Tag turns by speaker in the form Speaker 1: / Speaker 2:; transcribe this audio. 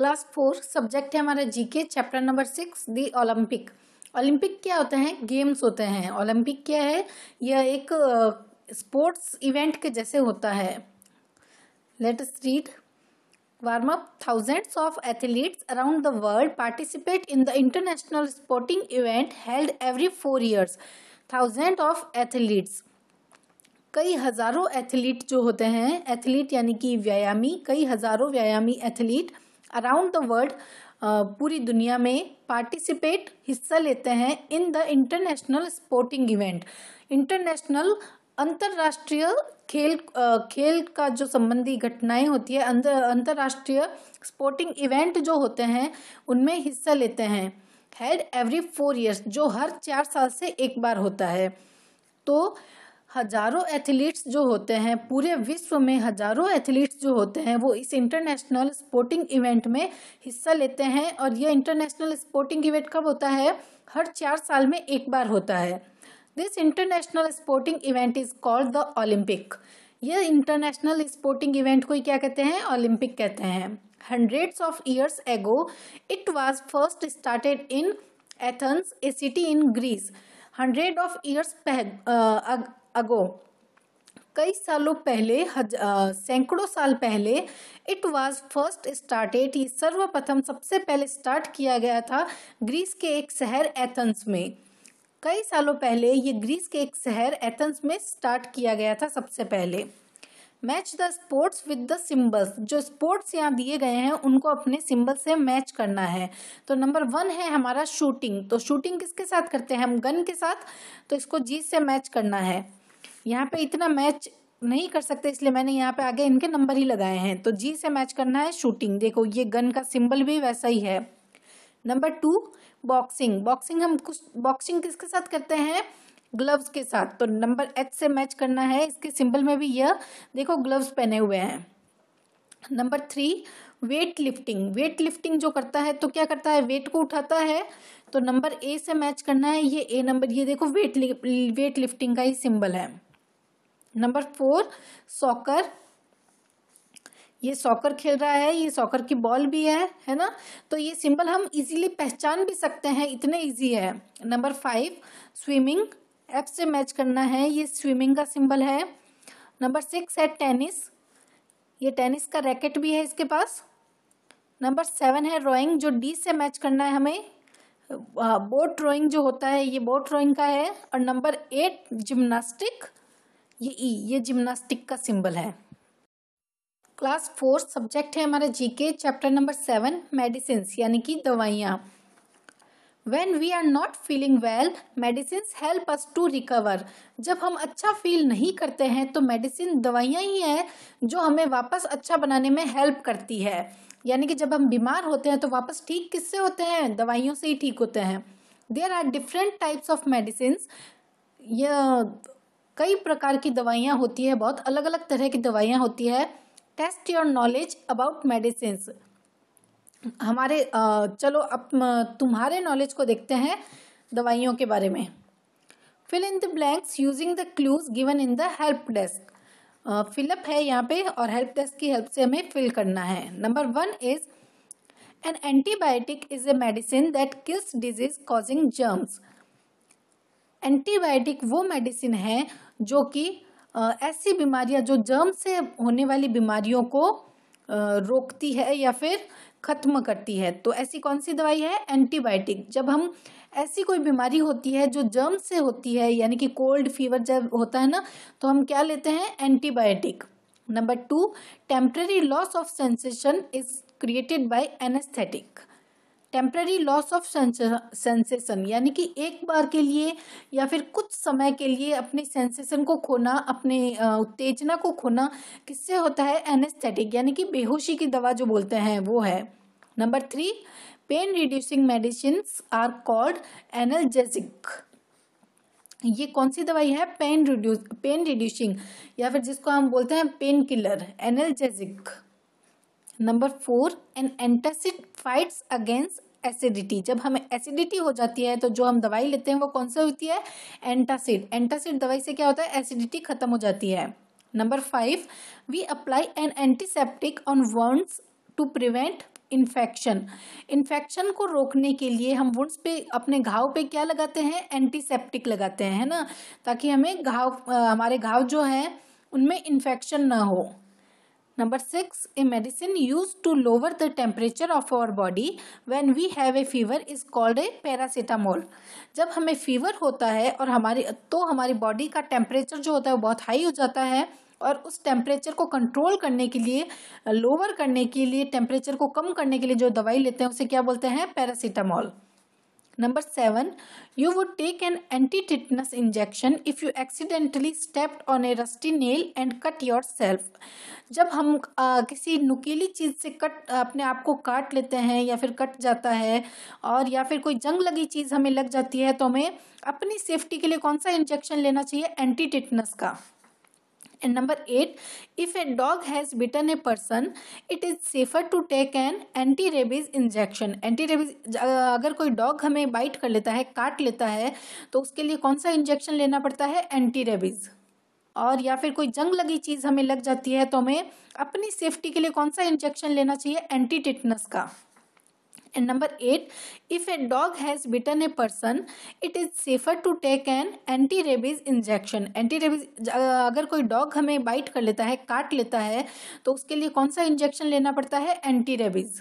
Speaker 1: Class four subject है हमारा GK chapter number six the Olympic Olympic क्या होते हैं गेम्स होते हैं ओलंपिक क्या है यह एक स्पोर्ट्स uh, इवेंट के जैसे होता है let us read warm up thousands of athletes around the world participate in the international sporting event held every four years thousand of athletes कई हज़ारों एथलीट जो होते हैं एथलीट यानी कि व्यायामी कई हज़ारों व्यायामी एथलीट अराउंड द वर्ल्ड पूरी दुनिया में पार्टिसिपेट हिस्सा लेते हैं in the international sporting event international अंतर्राष्ट्रीय खेल uh, खेल का जो संबंधी घटनाएं होती है अंतर अंतर्राष्ट्रीय स्पोर्टिंग इवेंट जो होते हैं उनमें हिस्सा लेते हैं हैड एवरी फोर ईयर्स जो हर चार साल से एक बार होता है तो हजारों एथलीट्स जो होते हैं पूरे विश्व में हजारों एथलीट्स जो होते हैं वो इस इंटरनेशनल स्पोर्टिंग इवेंट में हिस्सा लेते हैं और यह इंटरनेशनल स्पोर्टिंग इवेंट कब होता है हर चार साल में एक बार होता है this international sporting event is called the Olympic यह इंटरनेशनल स्पोर्टिंग इवेंट को क्या कहते हैं ओलंपिक कहते हैं hundreds of years ago it was first started in Athens a city in Greece hundred of years ago कई सालों पहले सैकड़ों साल पहले इट वाज फर्स्ट स्टार्टेड ये सर्वप्रथम सबसे पहले स्टार्ट किया गया था ग्रीस के एक शहर एथेंस में कई सालों पहले ये ग्रीस के एक शहर एथेंस में स्टार्ट किया गया था सबसे पहले match the sports with the symbols जो स्पोर्ट्स यहाँ दिए गए हैं उनको अपने सिंबल से मैच करना है तो नंबर वन है हमारा शूटिंग तो शूटिंग किसके साथ करते हैं हम गन के साथ तो इसको जी से मैच करना है यहाँ पे इतना मैच नहीं कर सकते इसलिए मैंने यहाँ पे आगे इनके नंबर ही लगाए हैं तो जी से मैच करना है शूटिंग देखो ये गन का सिंबल भी वैसा ही है नंबर टू बॉक्सिंग बॉक्सिंग हम कुछ बॉक्सिंग किसके साथ करते हैं ग्लव्स के साथ तो नंबर एच से मैच करना है इसके सिंबल में भी यह देखो ग्लव्स पहने हुए हैं number three weight lifting weight lifting जो करता है तो क्या करता है वेट को उठाता है तो नंबर ए से मैच करना है ये ए नंबर ये देखो वेट वेट लिफ्टिंग का ही सिंबल है नंबर फोर सॉकर ये सॉकर खेल रहा है ये सॉकर की बॉल भी है है ना तो ये सिंबल हम इजीली पहचान भी सकते हैं इतने इजी है नंबर फाइव स्विमिंग एप से मैच करना है ये स्विमिंग का सिंबल है नंबर सिक्स है टेनिस ये टेनिस का रैकेट भी है इसके पास नंबर सेवन है रोइंग जो डी से मैच करना है हमें बोट रोइंग जो होता है ये बोट रोइंग का है और नंबर एट जिम्नास्टिक ये ई ये जिम्नास्टिक का सिंबल है क्लास फोर सब्जेक्ट है हमारा GK chapter number seven medicine यानी कि दवाइयाँ when we are not feeling well medicine help us to recover जब हम अच्छा फील नहीं करते हैं तो मेडिसिन दवाइयाँ ही हैं जो हमें वापस अच्छा बनाने में हेल्प करती है यानी कि जब हम बीमार होते हैं तो वापस ठीक किससे होते हैं दवाइयों से ही ठीक होते हैं there are different types of medicine यह कई प्रकार की दवाइयाँ होती है बहुत अलग अलग तरह की दवाइयाँ होती है test your knowledge about medicine हमारे चलो अब तुम्हारे नॉलेज को देखते हैं दवाइयों के बारे में fill in the blanks using the clues given in the help desk fill up है यहाँ पे और हेल्प डेस्क की हेल्प से हमें फिल करना है number one is an antibiotic is a medicine that kills disease causing germs antibiotic वो मेडिसिन है जो कि ऐसी बीमारियां जो जर्म से होने वाली बीमारियों को रोकती है या फिर ख़त्म करती है तो ऐसी कौन सी दवाई है एंटीबायोटिक जब हम ऐसी कोई बीमारी होती है जो जर्म से होती है यानी कि कोल्ड फीवर जब होता है ना तो हम क्या लेते हैं antibiotic number two temporary loss of sensation is created by anaesthetic temporary loss of sensation यानी कि एक बार के लिए या फिर कुछ समय के लिए अपने सेंसेशन को खोना अपने उत्तेजना को खोना किससे होता है एनेस्थेटिक यानी कि बेहोशी की दवा जो बोलते हैं वो है number three pain reducing medicine are called analgesic ये कौन सी दवाई है पेन रिड्यूस पेन रिड्यूसिंग या फिर जिसको हम बोलते हैं pain killer analgesic number four an antacid fights against acidity जब हमें एसिडिटी हो जाती है तो जो हम दवाई लेते हैं वो कौन सा होती है एंटासिड एंटासिड दवाई से क्या होता है एसिडिटी खत्म हो जाती है number five we apply an antiseptic on wounds to prevent infection infection को रोकने के लिए हम वुंड्स पे अपने घाव पे क्या लगाते हैं एंटीसेप्टिक लगाते हैं है ना ताकि हमें घाव हमारे घाव जो हैं उनमें इन्फेक्शन ना हो number six a medicine used to lower the temperature of our body when we have a fever is called a paracetamol जब हमें फीवर होता है और हमारी तो हमारी बॉडी का टेम्परेचर जो होता है वो बहुत हाई हो जाता है और उस टेम्परेचर को कंट्रोल करने के लिए लोअर करने के लिए टेम्परेचर को कम करने के लिए जो दवाई लेते हैं उसे क्या बोलते हैं paracetamol Number seven, you would take an anti-tetanus injection if you accidentally stepped on a rusty nail and cut yourself. जब हम आ, किसी नुकीली चीज़ से कट अपने आप को काट लेते हैं या फिर कट जाता है और या फिर कोई जंग लगी चीज़ हमें लग जाती है तो हमें अपनी सेफ्टी के लिए कौन सा इंजेक्शन लेना चाहिए एंटी टिटनस का and number eight if a dog has bitten a person it is safer to take an anti rabies injection anti rabies अगर कोई डॉग हमें बाइट कर लेता है काट लेता है तो उसके लिए कौन सा इंजेक्शन लेना पड़ता है एंटी रेबीज़ और या फिर कोई जंग लगी चीज़ हमें लग जाती है तो हमें अपनी सेफ्टी के लिए कौन सा इंजेक्शन लेना चाहिए एंटी टिटनस का And number 8 if a dog has bitten a person it is safer to take an anti rabies injection anti rabies अगर कोई डॉग हमें बाइट कर लेता है काट लेता है तो उसके लिए कौन सा इंजेक्शन लेना पड़ता है एंटी रेबीज़